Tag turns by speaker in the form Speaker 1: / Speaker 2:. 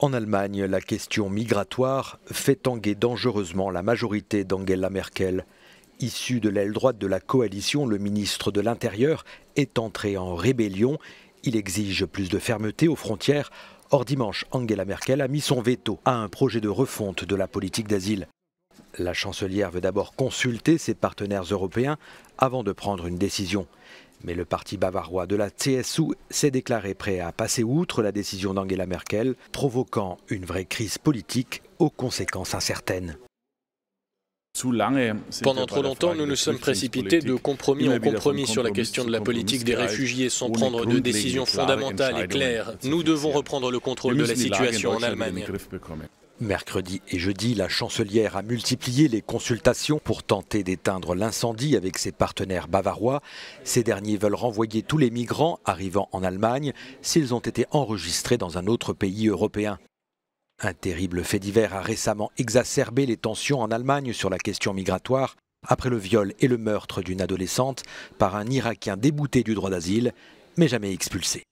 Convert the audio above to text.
Speaker 1: En Allemagne, la question migratoire fait tanguer dangereusement la majorité d'Angela Merkel. Issu de l'aile droite de la coalition, le ministre de l'Intérieur est entré en rébellion. Il exige plus de fermeté aux frontières. Or dimanche, Angela Merkel a mis son veto à un projet de refonte de la politique d'asile. La chancelière veut d'abord consulter ses partenaires européens avant de prendre une décision. Mais le parti bavarois de la CSU s'est déclaré prêt à passer outre la décision d'Angela Merkel, provoquant une vraie crise politique aux conséquences incertaines.
Speaker 2: Pendant trop longtemps, nous nous sommes précipités de compromis en compromis sur la question de la politique des réfugiés sans prendre de décisions fondamentales et claires. Nous devons reprendre le contrôle de la situation en Allemagne.
Speaker 1: Mercredi et jeudi, la chancelière a multiplié les consultations pour tenter d'éteindre l'incendie avec ses partenaires bavarois. Ces derniers veulent renvoyer tous les migrants arrivant en Allemagne s'ils ont été enregistrés dans un autre pays européen. Un terrible fait divers a récemment exacerbé les tensions en Allemagne sur la question migratoire après le viol et le meurtre d'une adolescente par un Irakien débouté du droit d'asile, mais jamais expulsé.